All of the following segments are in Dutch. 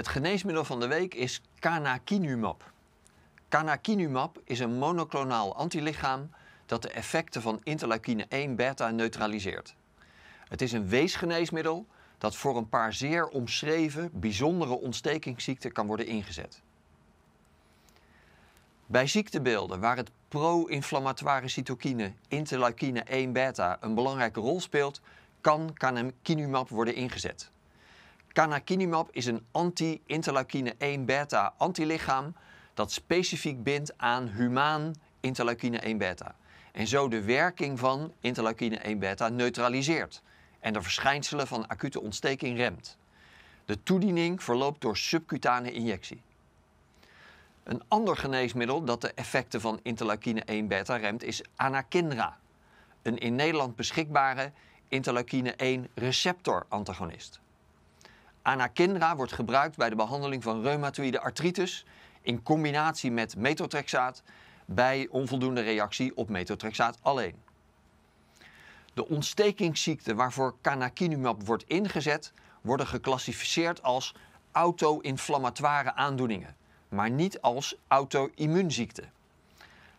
Het geneesmiddel van de week is canakinumab. Canakinumab is een monoklonaal antilichaam dat de effecten van interleukine 1 beta neutraliseert. Het is een weesgeneesmiddel dat voor een paar zeer omschreven, bijzondere ontstekingsziekten kan worden ingezet. Bij ziektebeelden waar het pro-inflammatoire cytokine interleukine 1 beta een belangrijke rol speelt, kan canakinumab worden ingezet. Canakinumab is een anti-interleukine 1 beta antilichaam dat specifiek bindt aan humaan interleukine 1 beta. En zo de werking van interleukine 1 beta neutraliseert en de verschijnselen van acute ontsteking remt. De toediening verloopt door subcutane injectie. Een ander geneesmiddel dat de effecten van interleukine 1 beta remt is anakinra, een in Nederland beschikbare interleukine 1 receptor antagonist. Anakinra wordt gebruikt bij de behandeling van reumatoïde artritis in combinatie met metotrexaat bij onvoldoende reactie op metotrexaat alleen. De ontstekingsziekten waarvoor canakinumab wordt ingezet worden geclassificeerd als auto-inflammatoire aandoeningen, maar niet als auto-immuunziekten.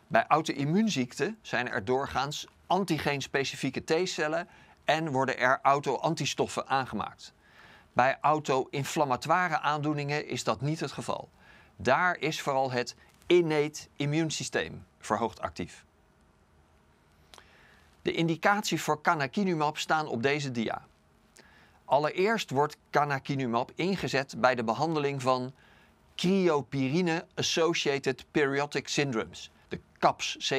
Bij auto-immuunziekten zijn er doorgaans antigeenspecifieke T-cellen en worden er auto-antistoffen aangemaakt. Bij auto-inflammatoire aandoeningen is dat niet het geval. Daar is vooral het innate immuunsysteem verhoogd actief. De indicaties voor canakinumab staan op deze dia. Allereerst wordt canakinumab ingezet bij de behandeling van cryopyrine-associated periodic syndromes, de caps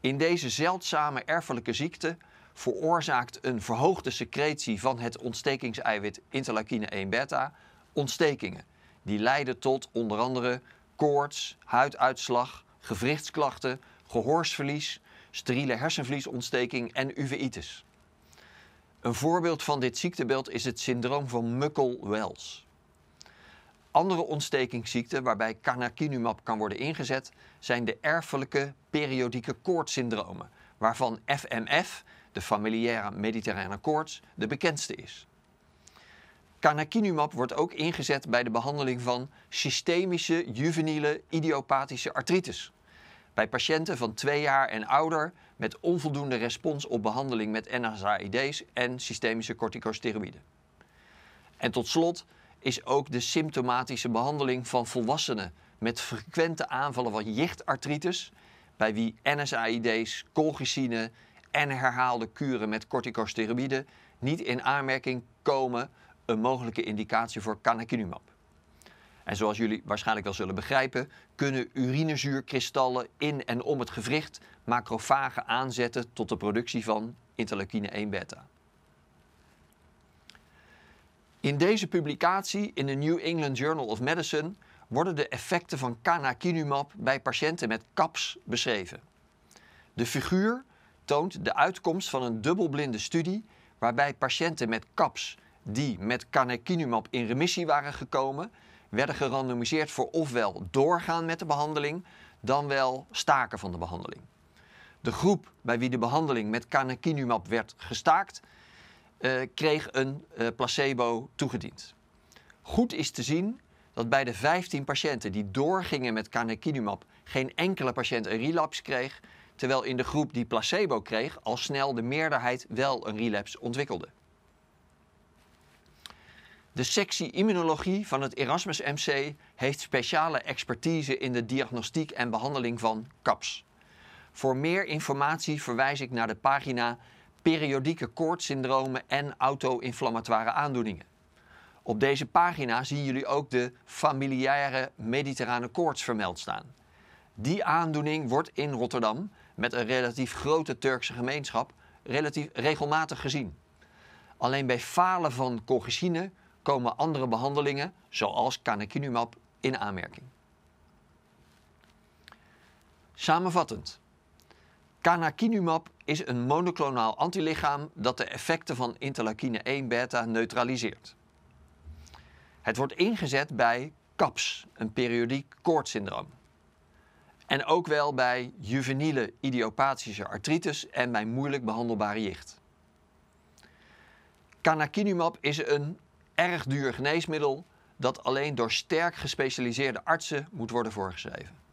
In deze zeldzame erfelijke ziekte veroorzaakt een verhoogde secretie van het ontstekingseiwit interleukine 1-beta, ontstekingen. Die leiden tot onder andere koorts, huiduitslag, gewrichtsklachten, gehoorsverlies, steriele hersenvliesontsteking en uveitis. Een voorbeeld van dit ziektebeeld is het syndroom van Muckle-Wells. Andere ontstekingsziekten waarbij canakinumab kan worden ingezet zijn de erfelijke periodieke koortsyndromen, waarvan FMF de familiaire mediterrane koorts, de bekendste is. Canakinumab wordt ook ingezet bij de behandeling van systemische juveniele idiopathische artritis. Bij patiënten van 2 jaar en ouder met onvoldoende respons op behandeling met NSAID's en systemische corticosteroïden. En tot slot is ook de symptomatische behandeling van volwassenen met frequente aanvallen van jichtartritis, bij wie NSAID's, colchicine en herhaalde kuren met corticosteroïden niet in aanmerking komen een mogelijke indicatie voor canakinumab. En zoals jullie waarschijnlijk wel zullen begrijpen, kunnen urinezuurkristallen in en om het gewricht macrofagen aanzetten tot de productie van interleukine 1-beta. In deze publicatie in de New England Journal of Medicine worden de effecten van canakinumab bij patiënten met CAPS beschreven. De figuur toont de uitkomst van een dubbelblinde studie waarbij patiënten met CAPS die met canakinumab in remissie waren gekomen, werden gerandomiseerd voor ofwel doorgaan met de behandeling, dan wel staken van de behandeling. De groep bij wie de behandeling met canakinumab werd gestaakt, eh, kreeg een eh, placebo toegediend. Goed is te zien dat bij de 15 patiënten die doorgingen met canakinumab geen enkele patiënt een relapse kreeg terwijl in de groep die placebo kreeg al snel de meerderheid wel een relapse ontwikkelde. De sectie immunologie van het Erasmus MC heeft speciale expertise in de diagnostiek en behandeling van CAPS. Voor meer informatie verwijs ik naar de pagina Periodieke koortsyndromen en auto-inflammatoire aandoeningen. Op deze pagina zien jullie ook de familiaire mediterrane koorts vermeld staan. Die aandoening wordt in Rotterdam met een relatief grote Turkse gemeenschap relatief regelmatig gezien. Alleen bij falen van colchicine komen andere behandelingen, zoals canakinumab, in aanmerking. Samenvattend. Canakinumab is een monoclonaal antilichaam dat de effecten van interleukine 1 beta neutraliseert. Het wordt ingezet bij CAPS, een periodiek koortsyndroom. En ook wel bij juveniele idiopathische artritis en bij moeilijk behandelbare jicht. Canakinumab is een erg duur geneesmiddel dat alleen door sterk gespecialiseerde artsen moet worden voorgeschreven.